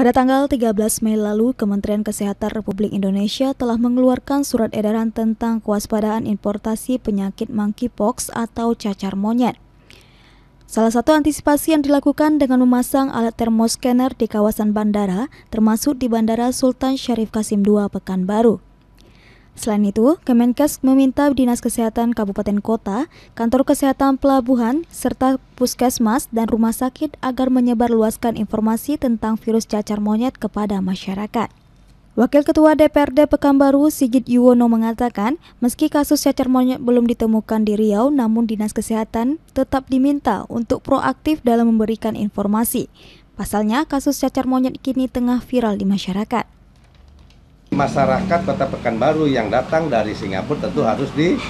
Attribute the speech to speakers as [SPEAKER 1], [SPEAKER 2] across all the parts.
[SPEAKER 1] Pada tanggal 13 Mei lalu, Kementerian Kesehatan Republik Indonesia telah mengeluarkan surat edaran tentang kewaspadaan importasi penyakit monkeypox atau cacar monyet. Salah satu antisipasi yang dilakukan dengan memasang alat termoscanner di kawasan bandara, termasuk di Bandara Sultan Syarif Kasim II Pekanbaru. Selain itu, Kemenkes meminta Dinas Kesehatan Kabupaten Kota, Kantor Kesehatan Pelabuhan, serta puskesmas dan rumah sakit agar menyebarluaskan informasi tentang virus cacar monyet kepada masyarakat. Wakil Ketua DPRD Pekanbaru Sigit Yuwono mengatakan, meski kasus cacar monyet belum ditemukan di Riau, namun Dinas Kesehatan tetap diminta untuk proaktif dalam memberikan informasi. Pasalnya, kasus cacar monyet kini tengah viral di masyarakat
[SPEAKER 2] masyarakat Kota Pekanbaru yang datang dari Singapura tentu harus di,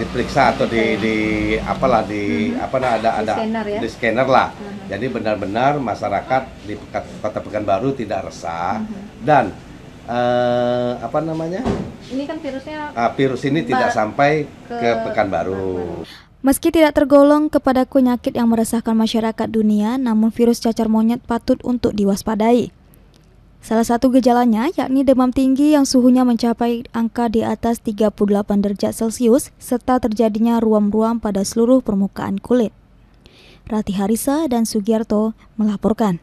[SPEAKER 2] diperiksa atau di, di apalah di hmm. apa ada ada di scanner, ya? di scanner lah. Hmm. Jadi benar-benar masyarakat di Kota Pekanbaru tidak resah hmm. dan eh, apa namanya?
[SPEAKER 1] Ini kan virusnya ah,
[SPEAKER 2] virus ini tidak sampai ke, ke Pekanbaru. Pekanbaru.
[SPEAKER 1] Meski tidak tergolong kepada penyakit yang meresahkan masyarakat dunia, namun virus cacar monyet patut untuk diwaspadai. Salah satu gejalanya yakni demam tinggi yang suhunya mencapai angka di atas 38 derajat Celcius serta terjadinya ruam-ruam pada seluruh permukaan kulit. Rati Harisa dan Sugiarto melaporkan.